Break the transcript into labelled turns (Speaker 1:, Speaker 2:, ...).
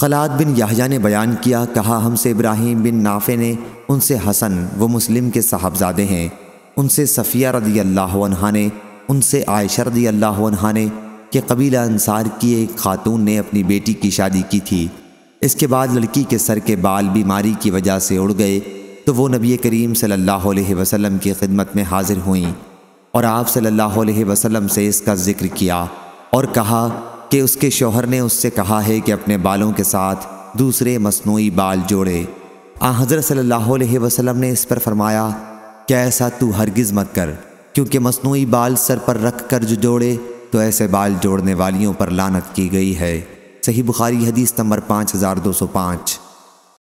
Speaker 1: खलाद बिन याहिया ने बयान किया कहा हमसे इब्राहिम बिन नाफे ने उनसे हसन वो मुस्लिम के साहबजादे हैं उनसे सफ़िया रदी अल्लाह ने उनसे आयशा रदी अल्लाह ने कि कबीला अंसार की एक खातून ने अपनी बेटी की शादी की थी इसके बाद लड़की के सर के बाल बीमारी की वजह से उड़ गए तो वो नबी करीम सल्लल्लाहु अलैहि वसल्लम की खिदमत में हाजिर हुई और आप सल्लल्लाहु अलैहि वसल्लम से इसका ज़िक्र किया और कहा कि उसके शोहर ने उससे कहा है कि अपने बालों के साथ दूसरे मसनू बाल जोड़े आ हज़रत सल्लल्लाहु अलैहि वसल्लम ने इस पर फरमाया कि ऐसा तू हरगिज़ मत कर क्योंकि मसनू बाल सर पर रख कर जो जोड़े तो ऐसे बाल जोड़ने वालियों पर लानत की गई है सही बुखारी हदीस नंबर पाँच हज़ार दो सौ पाँच